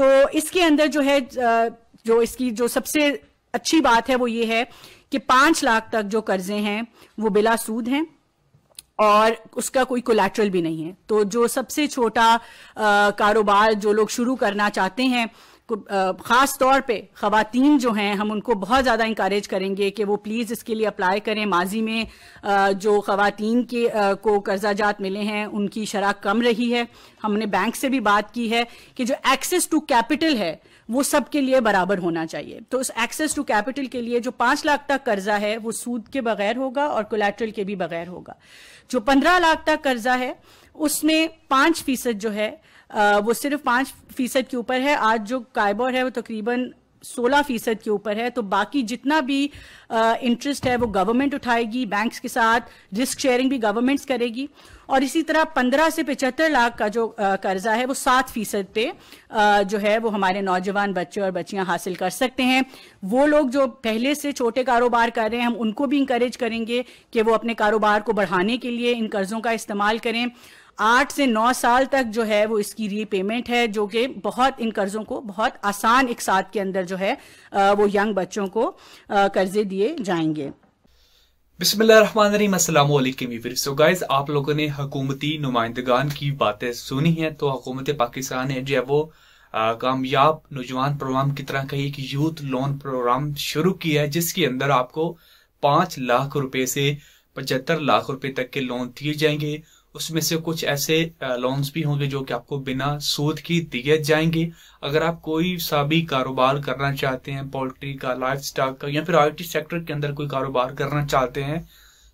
तो इसके अंदर जो है जो इसकी जो सबसे अच्छी बात है वो ये है कि पांच लाख तक जो कर्जे हैं वो बिला सूद हैं और उसका कोई कोलेट्रल भी नहीं है तो जो सबसे छोटा कारोबार जो लोग शुरू करना चाहते हैं ख़ास तौर पे खातन जो हैं हम उनको बहुत ज़्यादा इंक्रेज करेंगे कि वो प्लीज़ इसके लिए अप्लाई करें माजी में जो खातन के को कर्जा जात मिले हैं उनकी शरह कम रही है हमने बैंक से भी बात की है कि जो एक्सेस टू कैपिटल है वो सबके लिए बराबर होना चाहिए तो उस एक्सेस टू कैपिटल के लिए जो पांच लाख तक कर्जा है वो सूद के बगैर होगा और कोलेट्रल के भी बगैर होगा जो पंद्रह लाख तक कर्जा है उसमें पांच फीसद जो है वो सिर्फ पाँच फीसद के ऊपर है आज जो काइबर है वो तकरीबन सोलह फीसद के ऊपर है तो बाकी जितना भी इंटरेस्ट है वो गवर्नमेंट उठाएगी बैंक्स के साथ रिस्क शेयरिंग भी गवर्नमेंट्स करेगी और इसी तरह पंद्रह से पचहत्तर लाख का जो कर्जा है वो सात फीसद पे आ, जो है वो हमारे नौजवान बच्चे और बच्चियां हासिल कर सकते हैं वो लोग जो पहले से छोटे कारोबार कर रहे हैं हम उनको भी इंकरेज करेंगे कि वो अपने कारोबार को बढ़ाने के लिए इन कर्जों का इस्तेमाल करें आठ से नौ साल तक जो है वो इसकी रीपेमेंट है जो कि बहुत इन कर्जों को बहुत आसान एक साथ के अंदर जो है वो यंग बच्चों को कर्जे दिए जाएंगे बिस्मिल्लाम सो गाइज आप लोगों ने हकूमती नुमाइंदगान की बातें सुनी हैं तो हकूमत पाकिस्तान है जो है वो कामयाब नौजवान प्रोग्राम की तरह का एक यूथ लोन प्रोग्राम शुरू किया है जिसके अंदर आपको पांच लाख रुपए से पचहत्तर लाख रुपए तक के लोन दिए जाएंगे उसमें से कुछ ऐसे लोन्स भी होंगे जो कि आपको बिना सूद की दिए जाएंगे अगर आप कोई सा भी कारोबार करना चाहते हैं पोल्ट्री का लाइफ स्टॉक का या फिर आई सेक्टर के अंदर कोई कारोबार करना चाहते हैं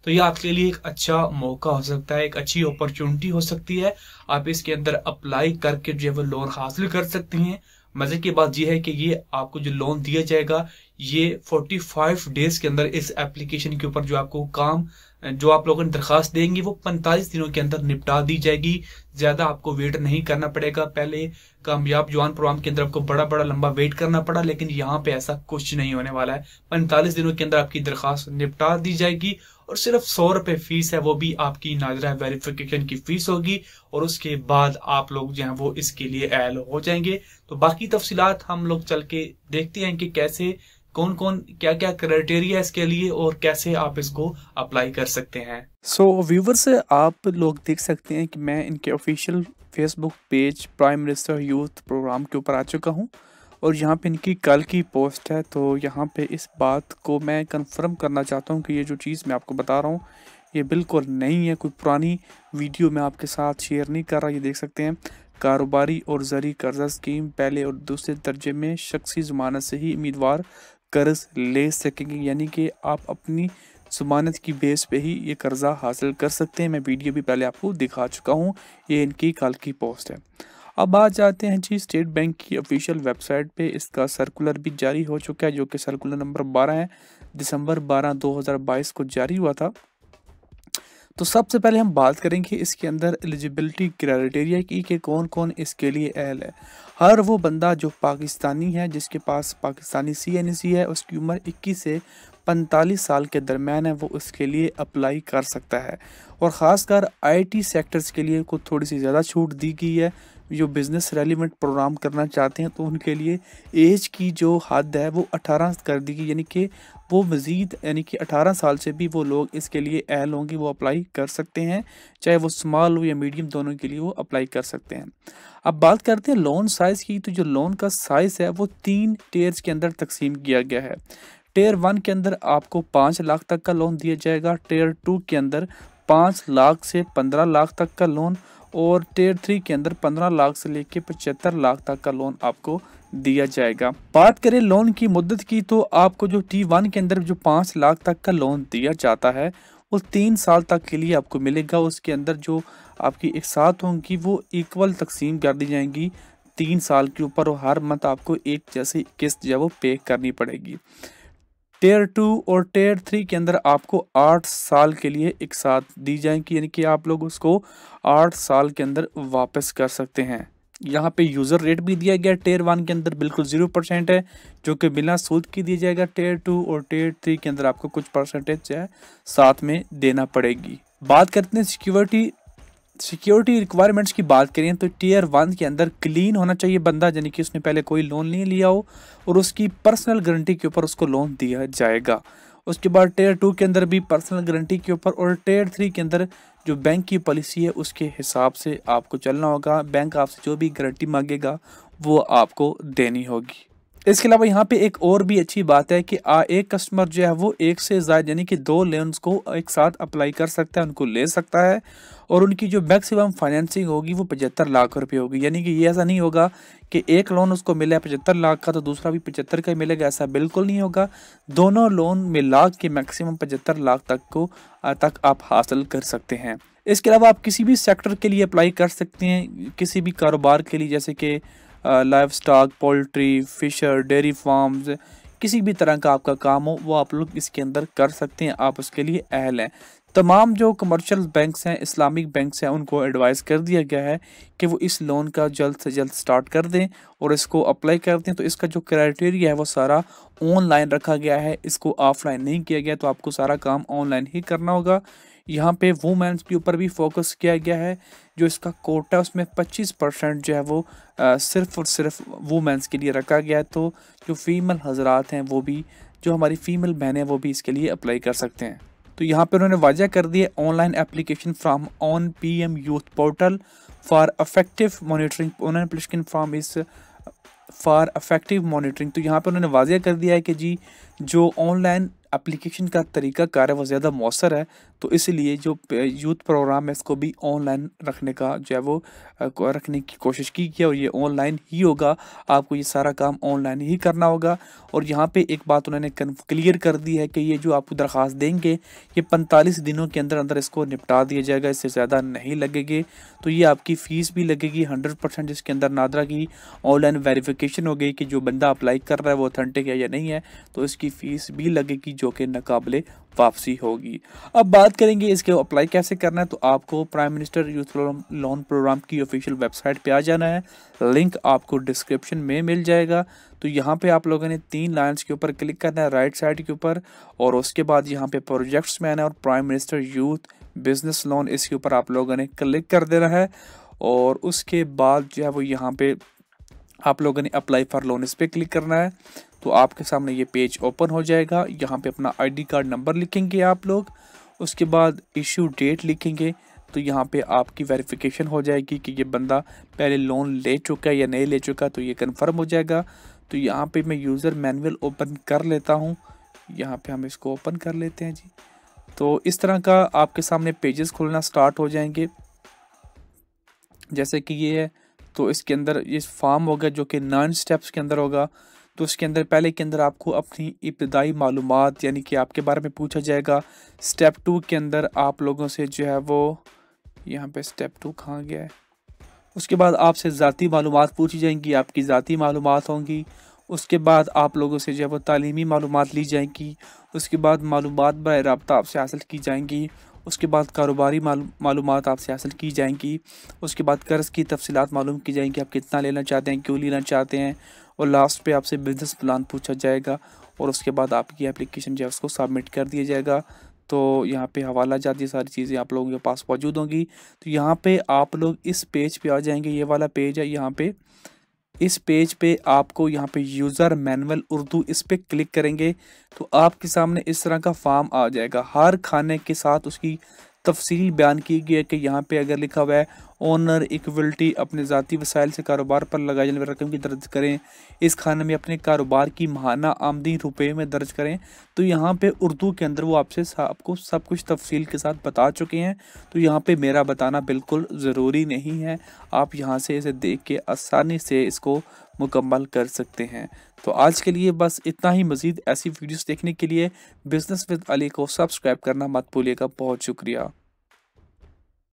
तो ये आपके लिए एक अच्छा मौका हो सकता है एक अच्छी अपॉर्चुनिटी हो सकती है आप इसके अंदर अप्लाई करके जो है वो लोन हासिल कर सकते हैं मजे की बात यह है कि ये आपको जो लोन दिया जाएगा ये 45 डेज के अंदर इस एप्लीकेशन के ऊपर जो आपको काम जो आप लोगों ने दरखास्त देंगे वो 45 दिनों के अंदर निपटा दी जाएगी ज़्यादा आपको वेट नहीं करना पड़ेगा पहले कामयाब जवान प्रोग्राम के अंदर आपको बड़ा बड़ा लंबा वेट करना पड़ा लेकिन यहाँ पे ऐसा कुछ नहीं होने वाला है पैंतालीस दिनों के अंदर आपकी दरखास्त निपटा दी जाएगी और सिर्फ सौ रुपए फीस है वो भी आपकी नाजरा वेरिफिकेशन की फीस होगी और उसके बाद आप लोग जो है वो इसके लिए एल हो जाएंगे तो बाकी तफसीत हम लोग चल के देखते हैं कि कैसे कौन कौन क्या क्या क्राइटेरिया इसके लिए और कैसे आप इसको अप्लाई कर सकते हैं सो so, व्यूवर से आप लोग देख सकते हैं कि मैं इनके official Facebook page prime minister youth programme के ऊपर आ चुका हूँ और यहाँ पे इनकी कल की पोस्ट है तो यहाँ पे इस बात को मैं कंफर्म करना चाहता हूँ कि ये जो चीज़ मैं आपको बता रहा हूँ ये बिल्कुल नहीं है कोई पुरानी वीडियो मैं आपके साथ शेयर नहीं कर रहा ये देख सकते हैं कारोबारी और जरी कर्जा स्कीम पहले और दूसरे दर्जे में शख्सी जमानत से ही उम्मीदवार कर्ज ले सकेंगे यानी कि आप अपनी जमानत की बेस पे ही ये कर्ज़ा हासिल कर सकते हैं मैं वीडियो भी पहले आपको दिखा चुका हूँ ये इनकी कल की पोस्ट है अब आ जाते हैं जी स्टेट बैंक की ऑफिशियल वेबसाइट पे इसका सर्कुलर भी जारी हो चुका है जो कि सर्कुलर नंबर 12 है दिसंबर 12 2022 को जारी हुआ था तो सबसे पहले हम बात करेंगे इसके अंदर एलिजिबिलिटी क्राइटेरिया की कि कौन कौन इसके लिए अहल है हर वो बंदा जो पाकिस्तानी है जिसके पास पाकिस्तानी सी एन सी है उसकी उम्र 21 से 45 साल के दरमियान है वो उसके लिए अप्लाई कर सकता है और ख़ासकर आईटी सेक्टर्स के लिए को थोड़ी सी ज़्यादा छूट दी गई है जो बिज़नेस रेलिवेंट प्रोग्राम करना चाहते हैं तो उनके लिए एज की जो हद है वो अठारह कर दी गई यानी कि वो मज़ीद यानी कि 18 साल से भी वो लोग इसके लिए अहल होंगे वो अप्लाई कर सकते हैं चाहे वो स्मॉल हो या मीडियम दोनों के लिए वो अप्लाई कर सकते हैं अब बात करते हैं लोन साइज़ की तो जो लोन का साइज़ है वो तीन टेयर्स के अंदर तकसीम किया गया है टेयर वन के अंदर आपको पाँच लाख तक का लोन दिया जाएगा टेयर टू के अंदर पाँच लाख से पंद्रह लाख तक का लोन और टेयर थ्री के अंदर पंद्रह लाख से लेकर पचहत्तर लाख तक का लोन आपको दिया जाएगा बात करें लोन की मुद्दत की तो आपको जो टी वन के अंदर जो पाँच लाख तक का लोन दिया जाता है वो तीन साल तक के लिए आपको मिलेगा उसके अंदर जो आपकी एक साथ होंगी वो इक्वल तकसीम कर दी जाएंगी तीन साल के ऊपर और हर मंथ आपको एक जैसी किस्त जो वो पे करनी पड़ेगी टेयर टू और टेयर थ्री के अंदर आपको आठ साल के लिए एक साथ दी जाएगी यानी कि आप लोग उसको आठ साल के अंदर वापस कर सकते हैं यहाँ पे यूज़र रेट भी दिया गया टेयर वन के अंदर बिल्कुल ज़ीरो परसेंट है जो कि बिना सूद की दिया जाएगा टेयर टू और टेयर थ्री के अंदर आपको कुछ परसेंटेज साथ में देना पड़ेगी बात करते हैं सिक्योरिटी सिक्योरिटी रिक्वायरमेंट्स की बात करें तो टीयर वन के अंदर क्लीन होना चाहिए बंदा यानी कि उसने पहले कोई लोन नहीं लिया हो और उसकी पर्सनल गारंटी के ऊपर उसको लोन दिया जाएगा उसके बाद टेयर टू के अंदर भी पर्सनल गारंटी के ऊपर और टेयर थ्री के अंदर जो बैंक की पॉलिसी है उसके हिसाब से आपको चलना होगा बैंक आपसे जो भी गारंटी मांगेगा वो आपको देनी होगी इसके अलावा यहाँ पे एक और भी अच्छी बात है कि आ, एक कस्टमर जो है वो एक से ज़्यादा यानी कि दो लोन्स को एक साथ अप्लाई कर सकता है उनको ले सकता है और उनकी जो मैक्सिमम फाइनेंसिंग होगी वो पचहत्तर लाख रुपए होगी यानी कि ये ऐसा नहीं होगा कि एक लोन उसको मिले पचहत्तर लाख का तो दूसरा भी पचहत्तर का ही मिलेगा ऐसा बिल्कुल नहीं होगा दोनों लोन मिला के मैक्सिमम पचहत्तर लाख तक को तक आप हासिल कर सकते हैं इसके अलावा आप किसी भी सेक्टर के लिए अप्लाई कर सकते हैं किसी भी कारोबार के लिए जैसे कि livestock poultry fisher dairy farms किसी भी तरह का आपका काम हो वो आप लोग इसके अंदर कर सकते हैं आप उसके लिए अहल हैं तमाम जो कमर्शियल बैंक्स हैं इस्लामिक बैंक्स हैं उनको एडवाइस कर दिया गया है कि वो इस लोन का जल्द से जल्द स्टार्ट कर दें और इसको अप्लाई कर दें तो इसका जो क्राइटेरिया है वो सारा ऑनलाइन रखा गया है इसको ऑफलाइन नहीं किया गया तो आपको सारा काम ऑनलाइन ही करना होगा यहाँ पे वुमेंस के ऊपर भी फोकस किया गया है जो इसका कोटा उसमें 25 परसेंट जो है वो आ, सिर्फ और सिर्फ वुमेंस के लिए रखा गया है तो जो फीमेल हजरात हैं वो भी जो हमारी फ़ीमेल हैं वो भी इसके लिए अप्लाई कर सकते हैं तो यहाँ पर उन्होंने वाजह कर दिया online application from on P M youth portal for effective monitoring online application from इस फॉर अफेक्टिव मोनिटरिंग तो यहाँ पर उन्होंने वाजह कर दिया है कि जी जो ऑनलाइन एप्लीकेशन का तरीका कार है वो ज़्यादा मौसर है तो इसलिए जो यूथ प्रोग्राम है इसको भी ऑनलाइन रखने का जो है वो रखने की कोशिश की गई और ये ऑनलाइन ही होगा आपको ये सारा काम ऑनलाइन ही करना होगा और यहाँ पे एक बात उन्होंने क्लियर कर दी है कि ये जो आपको दरख्वास्त देंगे ये पैंतालीस दिनों के अंदर अंदर इसको निपटा दिया जाएगा इससे ज़्यादा नहीं लगेगी तो ये आपकी फ़ीस भी लगेगी हंड्रेड परसेंट जिसके अंदर नादरा की ऑनलाइन वेरिफिकेशन हो गई कि जो बंदा अप्लाई कर रहा है वो ऑथेंटिक है या नहीं है तो इसकी फ़ीस भी लगेगी जो कि नाकबले वापसी होगी अब बात बात करेंगे इसके अप्लाई कैसे करना है तो आपको prime minister youth loan programme की ऑफिशियल वेबसाइट पे आ जाना है लिंक आपको डिस्क्रिप्शन में मिल जाएगा तो यहाँ पे आप लोगों ने तीन लाइन्स के ऊपर क्लिक करना है राइट साइड के ऊपर और उसके बाद यहाँ पे प्रोजेक्ट्स में आना है और prime minister youth business loan इसके ऊपर आप लोगों ने क्लिक कर देना है और उसके बाद जो है वो यहाँ पे आप लोगों ने अप्लाई फॉर लोन इस पर क्लिक करना है तो आपके सामने ये पेज ओपन हो जाएगा यहाँ पे अपना आईडी कार्ड नंबर लिखेंगे आप लोग उसके बाद इशू डेट लिखेंगे तो यहाँ पे आपकी वेरिफिकेशन हो जाएगी कि ये बंदा पहले लोन ले चुका है या नहीं ले चुका तो ये कंफर्म हो जाएगा तो यहाँ पे मैं यूज़र मैनुअल ओपन कर लेता हूँ यहाँ पे हम इसको ओपन कर लेते हैं जी तो इस तरह का आपके सामने पेजेस खोलना स्टार्ट हो जाएंगे जैसे कि ये है तो इसके अंदर ये फॉर्म होगा जो कि नाइन स्टेप्स के अंदर होगा तो इसके अंदर पहले के अंदर आपको अपनी इब्तदाई मालूम यानी कि आपके बारे में पूछा जाएगा स्टेप टू के अंदर आप लोगों से जो है वो यहाँ पे स्टेप टू कहाँ गया है उसके बाद आपसे ज़ाती मालूम पूछी जाएंगी आपकी ज़ाती मालूम होंगी उसके बाद आप लोगों से जो है वो तलीमी मालूम ली जाएंगी उसके बाद मालूम बर रबता आपसे हासिल की जाएंगी उसके बाद कारोबारी मालूम आपसे हासिल की जाएंगी उसके बाद कर्ज़ की तफसलत मालूम की जाएंगी आप कितना लेना चाहते हैं क्यों लेना चाहते हैं और लास्ट पे आपसे बिज़नेस प्लान पूछा जाएगा और उसके बाद आपकी एप्लीकेशन जो है उसको सबमिट कर दिया जाएगा तो यहाँ पे हवाला जात ये सारी चीज़ें आप लोगों के पास मौजूद होंगी तो यहाँ पे आप लोग इस पेज पे आ जाएंगे ये वाला पेज है यहाँ पे इस पेज पे आपको यहाँ पे यूज़र मैनुअल उर्दू इस पर क्लिक करेंगे तो आपके सामने इस तरह का फॉर्म आ जाएगा हर खाने के साथ उसकी तफसील बयान की गई है कि यहाँ पे अगर लिखा हुआ है ऑनर इक्वलिटी अपने ज़ाती वसाइल से कारोबार पर लगाई जाने वाली रकम की दर्ज करें इस खाने में अपने कारोबार की महाना आमदी रुपये में दर्ज करें तो यहाँ पे उर्दू के अंदर वो आपसे आपको सब कुछ तफसील के साथ बता चुके हैं तो यहाँ पे मेरा बताना बिल्कुल ज़रूरी नहीं है आप यहाँ से इसे देख के आसानी से इसको मुकम्मल कर सकते हैं तो आज के लिए बस इतना ही मज़ीद ऐसी वीडियोस देखने के लिए बिज़नेस विद अली को सब्सक्राइब करना मत भूलिएगा बहुत शुक्रिया